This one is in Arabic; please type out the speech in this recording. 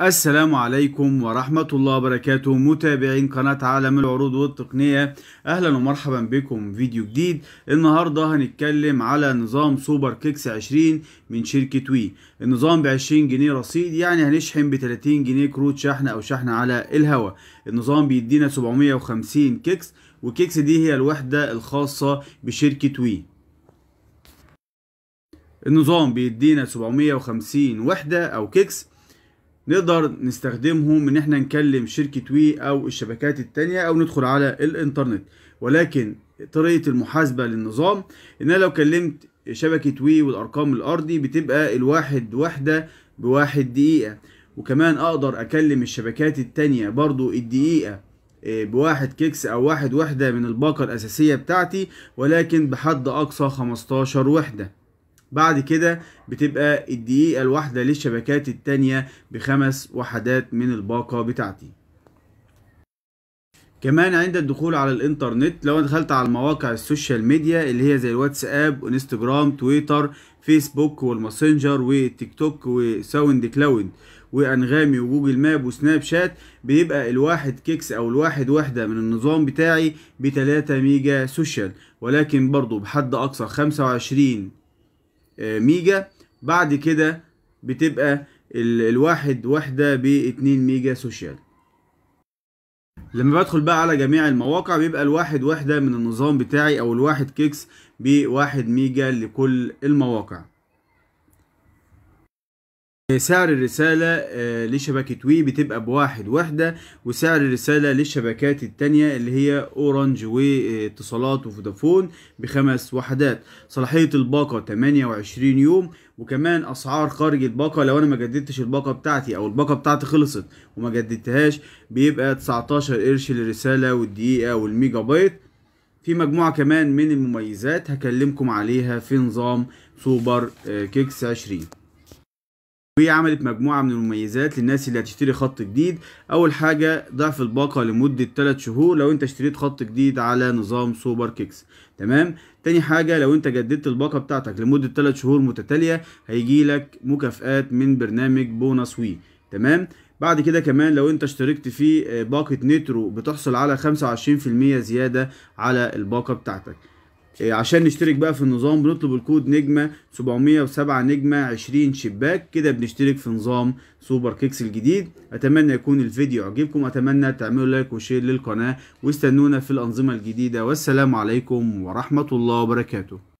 السلام عليكم ورحمة الله وبركاته متابعين قناة عالم العروض والتقنية أهلا ومرحبا بكم فيديو جديد النهاردة هنتكلم على نظام سوبر كيكس 20 من شركة وي النظام ب 20 جنيه رصيد يعني هنشحن ب 30 جنيه كروت شحن أو شحن على الهواء النظام بيدينا 750 كيكس وكيكس دي هي الوحدة الخاصة بشركة وي النظام بيدينا 750 وحدة أو كيكس نقدر نستخدمهم ان احنا نكلم شركة وي او الشبكات التانية او ندخل على الانترنت ولكن طريقة المحاسبة للنظام ان انا لو كلمت شبكة وي والارقام الارضي بتبقى الواحد واحدة بواحد دقيقة وكمان اقدر اكلم الشبكات التانية برضو الدقيقة آه، بواحد كيكس او واحد وحدة من الباقة الاساسية بتاعتي ولكن بحد اقصى 15 وحدة بعد كده بتبقى الدقيقة الواحدة للشبكات التانية بخمس وحدات من الباقة بتاعتي كمان عند الدخول على الانترنت لو دخلت على المواقع السوشيال ميديا اللي هي زي الواتساب وانستجرام تويتر فيسبوك والماسنجر والتيك توك وساوند كلاود وانغامي وجوجل ماب وسناب شات بيبقى الواحد كيكس او الواحد وحده من النظام بتاعي ب 3 ميجا سوشيال ولكن برضو بحد اقصى 25 ميجا بعد كده بتبقى الواحد واحدة باتنين ميجا سوشيال لما بدخل بقى على جميع المواقع بيبقى الواحد واحدة من النظام بتاعي او الواحد كيكس بواحد ميجا لكل المواقع آه، سعر الرسالة آه، لشبكة وي بتبقى بواحد وحدة وسعر الرسالة للشبكات التانية اللي هي اورنج واتصالات آه، وفودافون بخمس وحدات صلاحية الباقة 28 يوم وكمان اسعار خارج الباقة لو انا ما جددتش الباقة بتاعتي او الباقة بتاعتي خلصت وما جددتهاش بيبقى 19 قرش للرسالة والدقيقة والميجا بايت في مجموعة كمان من المميزات هكلمكم عليها في نظام سوبر كيكس 20 وهي عملت مجموعة من المميزات للناس اللي هتشتري خط جديد أول حاجة ضعف الباقة لمدة 3 شهور لو أنت اشتريت خط جديد على نظام سوبر كيكس تمام تاني حاجة لو أنت جددت الباقة بتاعتك لمدة 3 شهور متتالية هيجيلك مكافآت من برنامج بونص وي تمام بعد كده كمان لو انت اشتركت في آه، باقة نيترو بتحصل على 25% زيادة على الباقة بتاعتك آه، عشان نشترك بقى في النظام بنطلب الكود نجمه 707 نجمه 20 شباك كده بنشترك في نظام سوبر كيكس الجديد اتمنى يكون الفيديو عجبكم اتمنى تعملوا لايك وشير للقناه واستنونا في الانظمه الجديده والسلام عليكم ورحمه الله وبركاته